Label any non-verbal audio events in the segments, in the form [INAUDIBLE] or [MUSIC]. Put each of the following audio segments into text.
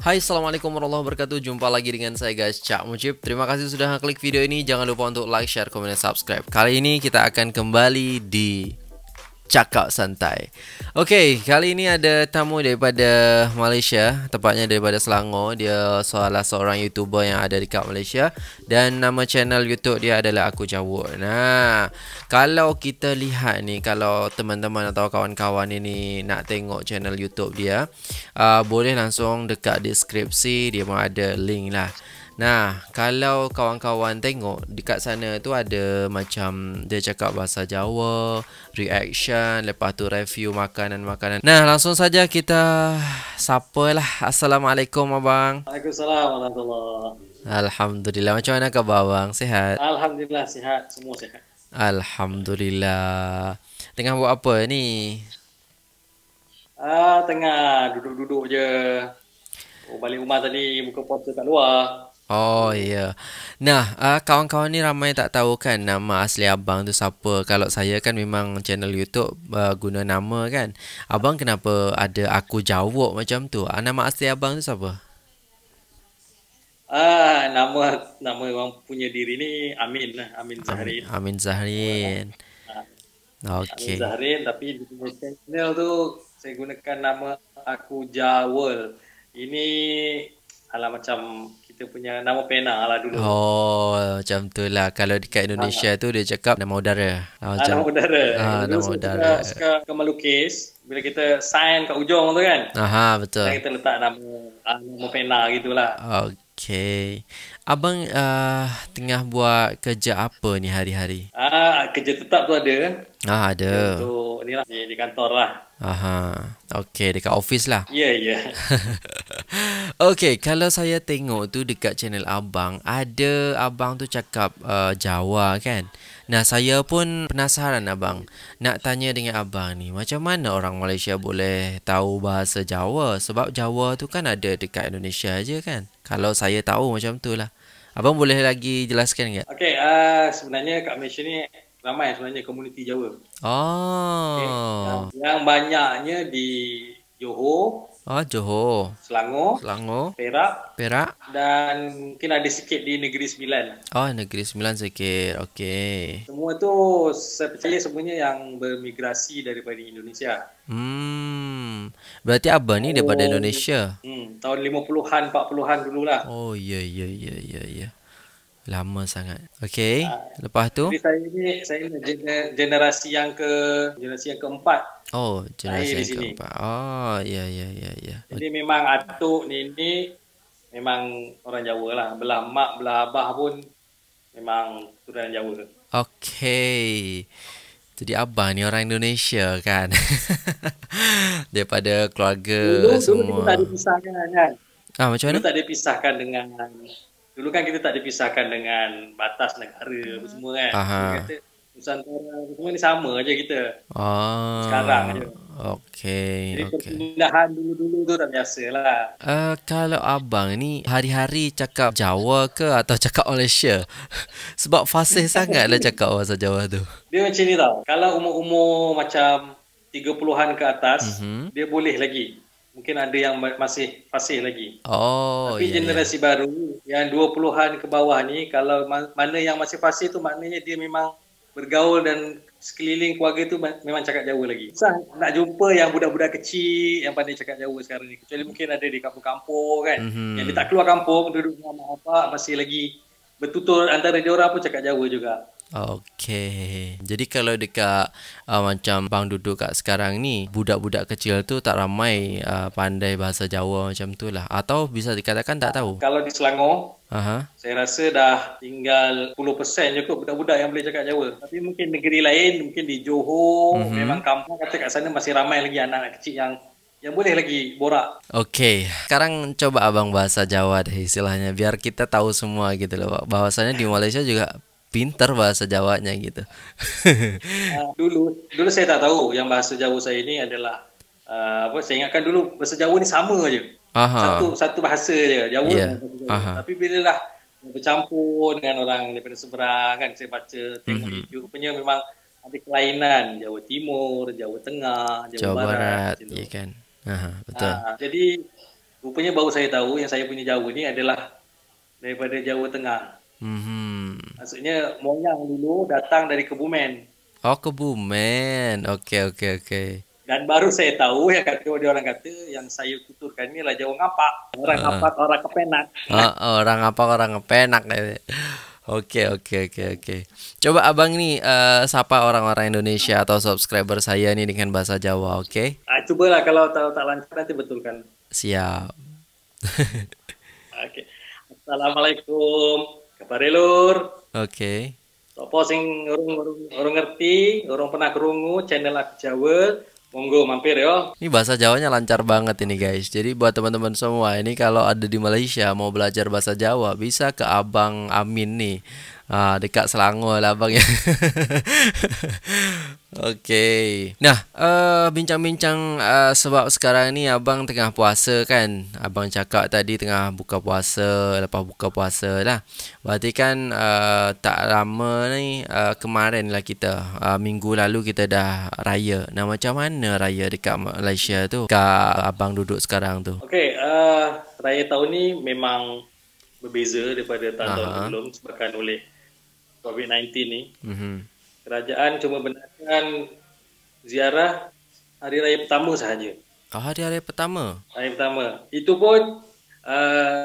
Hai assalamualaikum warahmatullahi wabarakatuh Jumpa lagi dengan saya guys Cak Mujib Terima kasih sudah klik video ini Jangan lupa untuk like, share, komen, dan subscribe Kali ini kita akan kembali di cakap santai. Okey, kali ini ada tamu daripada Malaysia, tepatnya daripada Selangor. Dia salah seorang YouTuber yang ada dekat Malaysia dan nama channel YouTube dia adalah Aku Jawab. Nah, kalau kita lihat ni kalau teman-teman atau kawan-kawan ini nak tengok channel YouTube dia, uh, boleh langsung dekat deskripsi dia pun ada link lah. Nah, kalau kawan-kawan tengok dekat sana tu ada macam dia cakap bahasa Jawa, reaction, lepas tu review makanan-makanan. Nah, langsung saja kita sapa lah. Assalamualaikum abang. Waalaikumsalam warahmatullahi Alhamdulillah. Macam mana kabar abang? Sihat? Alhamdulillah sihat. Semua sihat. Alhamdulillah. Tengah buat apa ni? Ah, tengah duduk-duduk je. Oh, balik rumah tadi buka puasa kat luar. Oh ya. Yeah. Nah, uh, kawan-kawan ni ramai tak tahu kan nama asli abang tu siapa. Kalau saya kan memang channel YouTube uh, guna nama kan. Abang kenapa ada aku jawab macam tu? Uh, nama asli abang tu siapa? Ah, nama nama orang punya diri ni Amin lah, Amin Zahrin. Amin Zahrin. Ah. Okey. Amin Zahrin tapi di channel tu saya gunakan nama aku Jawel. Ini ala macam kita punya nama pena lah dulu. Oh, macam tu lah. Kalau dekat Indonesia ha. tu dia cakap nama udara. Oh, macam, nama udara. Ha, nama dulu, udara. Suka, suka melukis. Bila kita sign kat ujung tu kan. Aha, betul. Kita letak nama, nama pena gitulah. Okay. Okay. Abang uh, tengah buat kerja apa ni hari-hari? Ah, kerja tetap tu ada. Ah, ada. Tu ni lah, di, kantor lah. Aha. Okay, dekat office lah. Ya, yeah, ya. Yeah. [LAUGHS] okay, kalau saya tengok tu dekat channel abang, ada abang tu cakap uh, Jawa kan? Nah, saya pun penasaran abang. Nak tanya dengan abang ni, macam mana orang Malaysia boleh tahu bahasa Jawa? Sebab Jawa tu kan ada dekat Indonesia aja kan? Kalau saya tahu macam tu lah. Abang boleh lagi jelaskan tak? Okay, uh, ah, sebenarnya kat Malaysia ni ramai sebenarnya komuniti Jawa. Oh. Okay. Yang, yang banyaknya di Johor, Oh, Johor. Selangor. Selangor. Perak. Perak. Dan mungkin ada sikit di Negeri Sembilan. Oh, Negeri Sembilan sikit. Okey. Semua tu saya percaya semuanya yang bermigrasi daripada Indonesia. Hmm. Berarti abah ni oh, daripada Indonesia. Hmm, tahun 50-an, 40-an dululah. Oh, ya ya ya ya ya. Lama sangat. Okay. Ha. Ah. Lepas tu? Jadi saya ni, saya ni gener- generasi yang ke generasi yang keempat. Oh, generasi yang keempat. Oh, ya, ya, ya. ya. Jadi memang atuk, nenek, memang orang Jawa lah. Belah mak, belah abah pun memang turunan Jawa. Okay. Jadi abah ni orang Indonesia kan? [LAUGHS] Daripada keluarga dulu, semua. Dulu tak dipisahkan kan? Ah, macam mana? Dulu tak dipisahkan dengan dulu kan kita tak dipisahkan dengan batas negara hmm. semua kan. Aha. Kita Nusantara semua ni sama aja kita. Ah. Sekarang aja. Okey. Jadi okay. perpindahan dulu-dulu tu tak biasa lah. Uh, kalau abang ni hari-hari cakap Jawa ke atau cakap Malaysia? [LAUGHS] Sebab fasih [LAUGHS] sangat lah cakap bahasa Jawa tu. Dia macam ni tau. Kalau umur-umur macam 30-an ke atas, mm-hmm. dia boleh lagi mungkin ada yang masih fasih lagi. Oh, Tapi yeah, generasi yeah. baru yang 20-an ke bawah ni kalau mana yang masih fasih tu maknanya dia memang bergaul dan sekeliling keluarga tu memang cakap jauh lagi. Susah nak jumpa yang budak-budak kecil yang pandai cakap jauh sekarang ni. Kecuali mungkin ada di kampung-kampung kan. Mm-hmm. Yang dia tak keluar kampung duduk dengan mak bapak masih lagi bertutur antara dia orang pun cakap jauh juga. Okay Jadi kalau dekat uh, Macam Bang duduk kat sekarang ni Budak-budak kecil tu Tak ramai uh, Pandai bahasa Jawa Macam tu lah Atau bisa dikatakan Tak tahu Kalau di Selangor uh Saya rasa dah Tinggal 10% je kot Budak-budak yang boleh cakap Jawa Tapi mungkin negeri lain Mungkin di Johor uh-huh. Memang kampung Kata kat sana Masih ramai lagi Anak anak kecil yang yang boleh lagi borak. Okay, sekarang coba abang bahasa Jawa deh istilahnya biar kita tahu semua gitu loh. Bahwasanya di Malaysia juga pintar bahasa Jawanya gitu. [LAUGHS] Ah, dulu dulu saya tak tahu yang bahasa Jawa saya ini adalah uh, apa saya ingatkan dulu bahasa Jawa ni sama aja. Aha. Satu satu bahasa je Jawa. Yeah. Ya, Jawa. Aha. Tapi bilalah bercampur dengan orang daripada seberang kan saya baca tengok mm-hmm. punya memang ada kelainan Jawa Timur, Jawa Tengah, Jawa, Jawa Barat, Barat gitu. Iya kan. Aha, betul. Uh, jadi rupanya baru saya tahu yang saya punya Jawa ni adalah daripada Jawa Tengah. Mhm. Maksudnya moyang dulu datang dari Kebumen. Oh, Kebumen. Okey, oke okey. Dan baru saya tahu ya kata dia orang kata yang saya tuturkan ini lah jauh ngapa? Orang uh. orang kepenak. Uh, orang apa orang kepenak. Oke oke oke oke. Coba abang nih uh, sapa orang-orang Indonesia atau subscriber saya nih dengan bahasa Jawa, oke? Okay? Ah, cobalah kalau tahu tak lancar nanti betulkan. Siap. [LAUGHS] oke. Okay. Assalamualaikum. Kabar lur. Oke. Okay. Apa sing urung, urung ngerti, urung pernah kerungu channel aku Jawa, monggo mampir yo. Ya. Ini bahasa Jawanya lancar banget ini guys. Jadi buat teman-teman semua ini kalau ada di Malaysia mau belajar bahasa Jawa bisa ke Abang Amin nih. Ah, dekat Selangor lah abang ya. [LAUGHS] Okay. Nah, eh, bincang-bincang uh, sebab sekarang ni abang tengah puasa kan. Abang cakap tadi tengah buka puasa, lepas buka puasa lah. Berarti kan uh, tak lama ni uh, kemarin lah kita. Uh, minggu lalu kita dah raya. Nah, macam mana raya dekat Malaysia tu? Kak abang duduk sekarang tu. Okay, uh, raya tahun ni memang berbeza daripada tahun-tahun sebelum sebabkan oleh COVID-19 ni. Mm-hmm kerajaan cuma benarkan ziarah hari raya pertama sahaja. Oh, hari raya pertama? Hari pertama. Itu pun uh,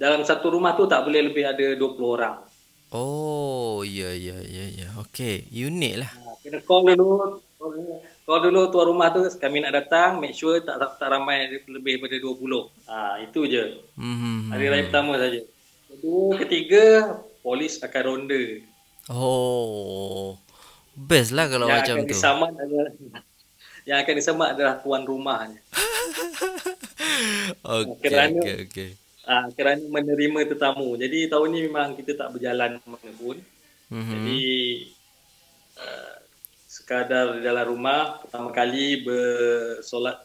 dalam satu rumah tu tak boleh lebih ada 20 orang. Oh, ya, ya, ya, ya. Okey, unik lah. Ha, kena call dulu. Call dulu tuan rumah tu, kami nak datang. Make sure tak, tak, tak ramai lebih daripada 20. Uh, ha, itu je. Mm-hmm. Hari raya hmm, hmm. pertama saja. Kedua, ketiga, polis akan ronda. Oh. Best lah kalau yang macam tu. Yang akan disamak adalah yang akan disamak adalah tuan rumahnya. [LAUGHS] okay, kerana, okay, okay. Uh, kerana menerima tetamu. Jadi tahun ni memang kita tak berjalan mana pun. Mm-hmm. Jadi uh, sekadar dalam rumah pertama kali bersolat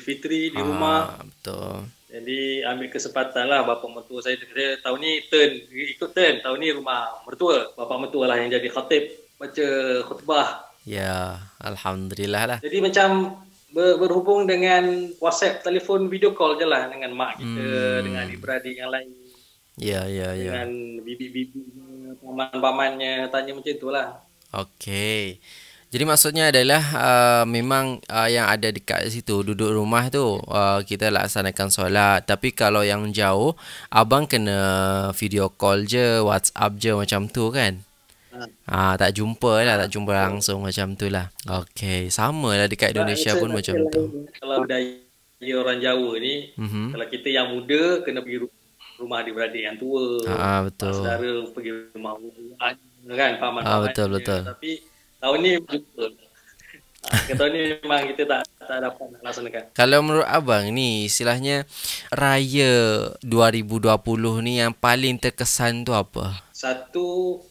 fitri di ah, rumah. Betul. Jadi ambil kesempatan lah bapa mertua saya dia, tahun ni turn ikut turn tahun ni rumah mertua bapa mertua lah yang jadi khatib baca khutbah. Ya, alhamdulillah lah. Jadi macam berhubung dengan WhatsApp, telefon, video call je lah dengan mak kita, hmm. dengan adik-beradik yang lain. Ya, ya, ya. Dengan bibi-bibi, paman-pamannya, tanya macam tu lah. Okey. Jadi maksudnya adalah uh, memang uh, yang ada dekat situ duduk rumah tu uh, kita laksanakan solat tapi kalau yang jauh abang kena video call je WhatsApp je macam tu kan. Ah ha, tak jumpa lah, tak jumpa langsung macam tu lah. Okay, sama lah dekat Indonesia pun macam tu. Kalau dari orang Jawa ni, mhm. kalau kita yang muda kena pergi rumah adik beradik yang tua. Ah betul. Saudara pergi rumah kan paman ah, ha, betul, betul. Tapi tahun ni jumpa. Ah, Kata ni memang kita tak tak dapat nak laksanakan. Kalau menurut abang ni istilahnya raya 2020 ni yang paling terkesan tu apa? Satu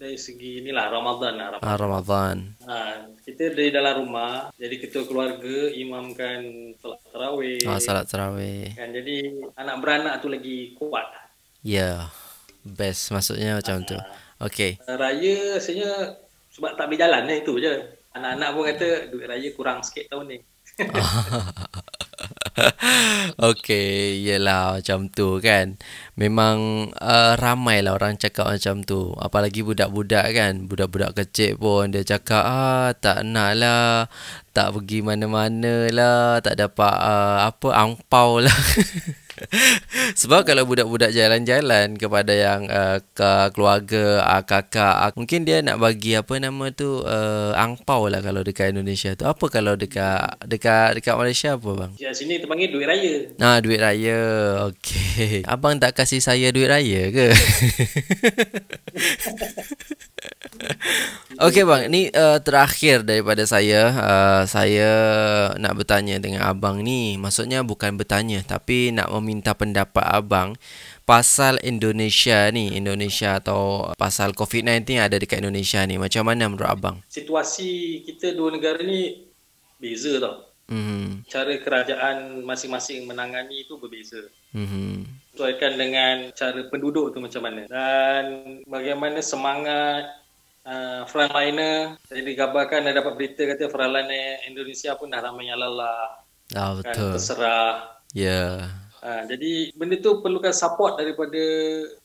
dari segi inilah Ramadan lah Ah, Ramadan. Ha, kita di dalam rumah, jadi ketua keluarga imamkan salat tarawih. Ah, salat tarawih. Kan jadi anak beranak tu lagi kuat. Lah. Ya. Yeah. Best maksudnya macam ha, tu. Ah. Okey. Ah, raya sebenarnya sebab tak berjalan eh, itu je. Anak-anak pun kata duit raya kurang sikit tahun ni. [LAUGHS] [LAUGHS] [LAUGHS] okay, yelah macam tu kan Memang uh, eh, ramai lah orang cakap macam tu Apalagi budak-budak kan Budak-budak kecil pun dia cakap ah, Tak nak lah Tak pergi mana-mana lah Tak dapat uh, apa angpau lah [LAUGHS] [LAUGHS] Sebab kalau budak-budak jalan-jalan kepada yang uh, ke keluarga, uh, kakak, uh, mungkin dia nak bagi apa nama tu uh, angpau lah kalau dekat Indonesia tu. Apa kalau dekat dekat dekat Malaysia apa bang? Di ya, sini terpanggil duit raya. Nah, duit raya. Okey. Abang tak kasih saya duit raya ke? [LAUGHS] Okey bang, ni uh, eh, terakhir daripada saya. Uh, saya nak bertanya dengan abang ni. Maksudnya bukan bertanya tapi nak meminta pendapat abang pasal Indonesia ni, Indonesia atau pasal COVID-19 yang ada dekat Indonesia ni. Macam mana menurut abang? Situasi kita dua negara ni beza tau. Mm-hmm. Cara kerajaan masing-masing menangani itu berbeza. Mhm. Sesuaikan dengan cara penduduk itu macam mana dan bagaimana semangat uh, frontliner saya digabarkan dan dapat berita kata frontliner Indonesia pun dah ramai yang lelah ah, kan, betul. Kan, terserah ya yeah. uh, jadi benda tu perlukan support daripada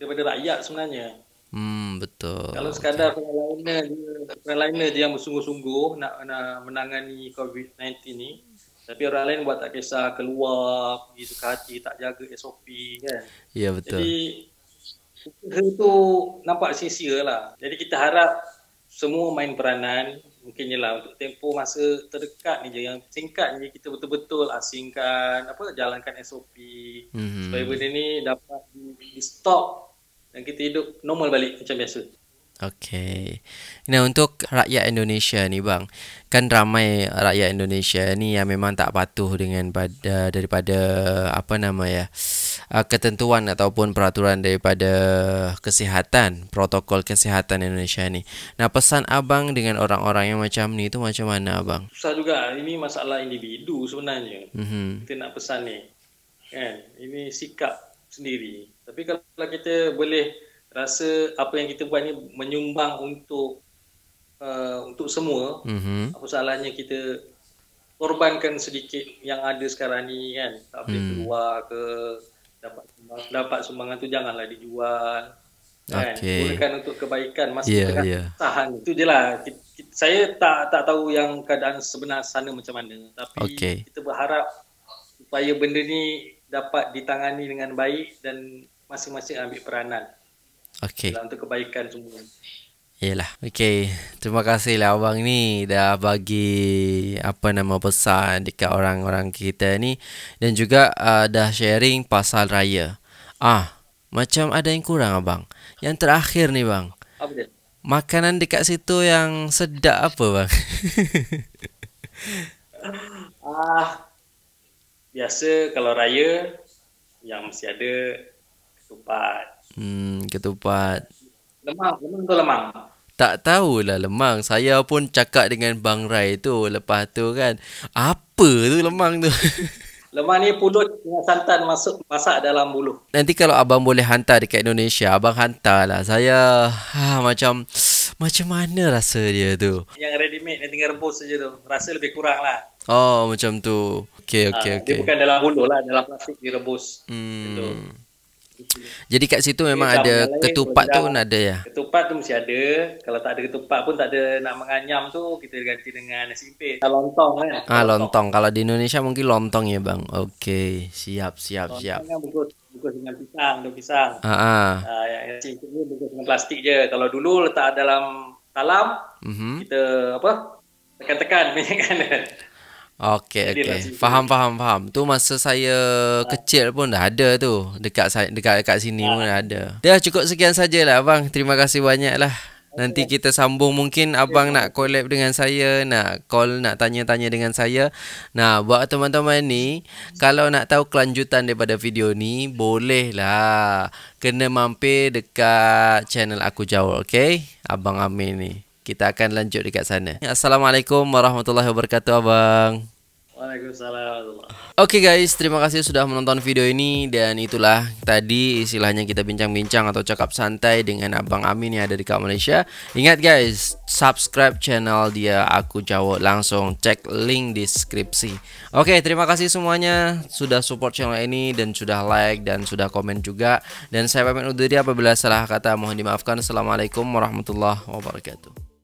daripada rakyat sebenarnya hmm betul kalau sekadar okay. frontliner dia frontliner dia yang bersungguh-sungguh nak, nak menangani COVID-19 ni tapi orang lain buat tak kisah keluar pergi suka hati tak jaga SOP kan ya yeah, betul jadi itu nampak sia-sia lah. Jadi kita harap semua main peranan mungkinnya lah untuk tempoh masa terdekat ni je yang singkat ni kita betul-betul asingkan apa jalankan SOP hmm supaya benda ni dapat di stop dan kita hidup normal balik macam biasa Okay. Nah untuk rakyat Indonesia ni bang, kan ramai rakyat Indonesia ni yang memang tak patuh dengan pada eh, daripada apa nama ya? uh, ketentuan ataupun peraturan daripada kesihatan, protokol kesihatan Indonesia ni. Nah, pesan abang dengan orang-orang yang macam ni itu macam mana abang? Susah juga. Ini masalah individu sebenarnya. Mm-hmm. Kita nak pesan ni. Kan? Ini sikap sendiri. Tapi kalau kita boleh rasa apa yang kita buat ni menyumbang untuk uh, untuk semua, mm-hmm. apa salahnya kita korbankan sedikit yang ada sekarang ni kan tak boleh hmm. keluar ke dapat sumbangan, dapat sumbangan tu janganlah dijual okay. kan gunakan untuk kebaikan masa yeah, tengah yeah. Ya, ya. tahan itu je lah saya tak tak tahu yang keadaan sebenar sana macam mana tapi okay. kita berharap supaya benda ni dapat ditangani dengan baik dan masing-masing ambil peranan okay. untuk kebaikan semua Yalah. Okay. Terima kasihlah abang ni dah bagi apa nama pesan dekat orang-orang kita ni. Dan juga uh, dah sharing pasal raya. Ah, macam ada yang kurang abang. Yang terakhir ni bang. Apa dia? Makanan dekat situ yang sedap apa bang? [LAUGHS] ah, biasa kalau raya yang mesti ada ketupat. Hmm, ketupat. Lemang, lemang tu lemang. Tak tahulah lemang. Saya pun cakap dengan Bang Rai tu lepas tu kan. Apa tu lemang tu? [LAUGHS] Lemang ni pulut dengan santan masuk masak dalam bulu. Nanti kalau abang boleh hantar dekat Indonesia, abang hantarlah. Saya ha, macam macam mana rasa dia tu? Yang ready made yang tinggal rebus saja tu. Rasa lebih kurang lah. Oh, macam tu. okay okey, okay ah, Dia bukan dalam bulu lah, dalam plastik direbus. Hmm. Gitu. Jadi kat situ memang Jadi, ada ketupat tu nak ada ya. Ketupat tu mesti ada. Kalau tak ada ketupat pun tak ada nak menganyam tu kita ganti dengan nasi impit. Ah, lontong kan. Ah, ah lontong. Kalau di Indonesia mungkin lontong ya bang. Okey, siap siap lontong siap. Kan bungkus bungkus dengan pisang, daun pisang. Ha ah. Ah yang nasi impit ni bungkus dengan plastik je. Kalau dulu letak dalam talam, mm-hmm. kita apa? Tekan-tekan minyak Okey lah okey. Faham faham faham. Tu masa saya ha. kecil pun dah ada tu. Dekat saya dekat dekat sini ha. pun dah ada. Dah ya, cukup sekian sajalah abang. Terima kasih banyaklah. Nanti kita sambung mungkin abang nak collab dengan saya, nak call, nak tanya-tanya dengan saya. Nah, buat teman-teman ni, kalau nak tahu kelanjutan daripada video ni, bolehlah kena mampir dekat channel Aku Jawa, okay? Abang Amin ni. Kita akan lanjut dekat sana. Ya, Assalamualaikum warahmatullahi wabarakatuh, Abang. Oke okay guys, terima kasih sudah menonton video ini dan itulah tadi istilahnya kita bincang-bincang atau cakap santai dengan Abang Amin yang ada di Kak Malaysia. Ingat guys, subscribe channel dia Aku Jawa langsung cek link deskripsi. Oke, okay, terima kasih semuanya sudah support channel ini dan sudah like dan sudah komen juga dan saya pamit undur diri apabila salah kata mohon dimaafkan. Assalamualaikum warahmatullahi wabarakatuh.